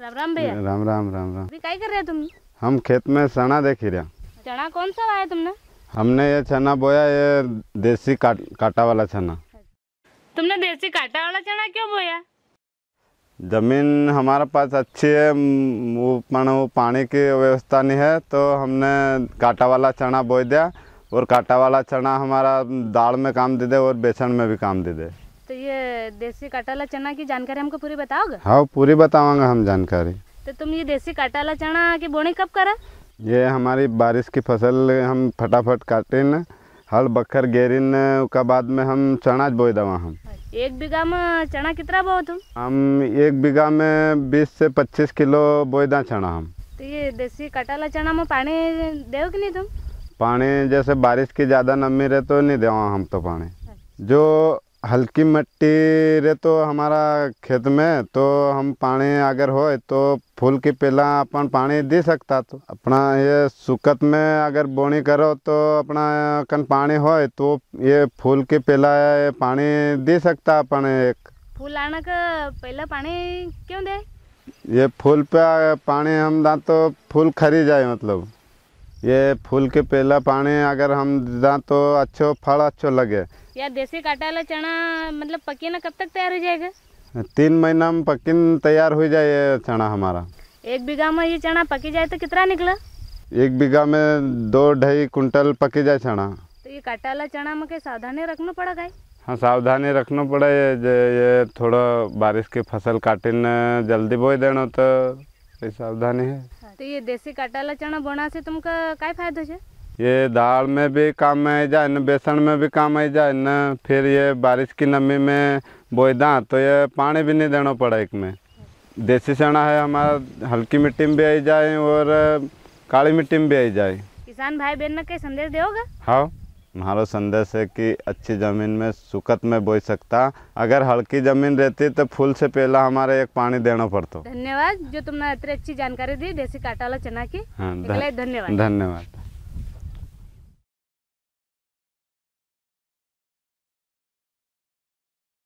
राम राम भैया राम राम राम राम अभी क्या कर रहे हो तुम हम खेत में चना देख रहे चना कौन सा लाया तुमने हमने ये चना बोया ये देसी काट, काटा वाला चना तुमने देसी काटा वाला चना क्यों बोया जमीन हमारे पास अच्छी है वो वो पानी की व्यवस्था नहीं है तो हमने काटा वाला चना बोई दिया और काटा वाला चना हमारा दाल में काम दे दे और बेसन में भी काम दे दे ये देसी काटाला चना की जानकारी हमको पूरी बताओगे हाँ पूरी बतावाएंगे हम जानकारी तो तुम ये देसी काटाला चना की बोनी कब करा ये हमारी बारिश की फसल हम फटाफट काटे न हल बखर गेरिन उसका बाद में हम चना बो दवा हम एक बीघा में चना कितना बो तुम हम एक बीघा में बीस से पच्चीस किलो बोई दा चना हम तो ये देसी काटाला चना में पानी दे कि नहीं तुम पानी जैसे बारिश की ज़्यादा नमी रहे तो नहीं देवा हम तो पानी जो हल्की मिट्टी रे तो हमारा खेत में तो हम पानी अगर हो तो फूल की पहला अपन पानी दे सकता तो अपना ये सुकत में अगर बोनी करो तो अपना कन पानी हो तो ये फूल की पहला पानी दे सकता अपन एक फूल आना का पहला पानी क्यों दे ये फूल पे पानी हम दा तो फूल खरी जाए मतलब ये फूल के पहला पानी अगर हम दा तो अच्छो फल अच्छो लगे या देसी काटा वाला चना मतलब पके ना कब तक तैयार हो जाएगा तीन महीना में पकिन तैयार हो जाए चना हमारा एक बीघा में ये चना पकी जाए तो कितना निकला एक बीघा में दो ढाई कुंटल पकी जाए चना तो ये काटा वाला चना में सावधानी रखना पड़ा गाय हाँ सावधानी रखना पड़ा ये ये थोड़ा बारिश की फसल काटिन जल्दी बोई देना तो सावधानी है तो ये देसी काटा वाला चना बोना से तुमका का फायदा है ये दाल में भी काम आई जाए न बेसन में भी काम आई जाए न फिर ये बारिश की नमी में बोई तो ये पानी भी नहीं देना पड़ा एक में देसी चना है हमारा हल्की मिट्टी में भी आई जाए और काली मिट्टी में भी आई जाए किसान भाई बहन में कई संदेश दोगे हाँ हमारा संदेश है कि अच्छी ज़मीन में सुकत में बोई सकता अगर हल्की ज़मीन रहती तो फूल से पहला हमारे एक पानी देना पड़ता धन्यवाद जो तुमने इतनी अच्छी जानकारी दी देसी काटा वाला चना की हाँ, धन्यवाद धन्यवाद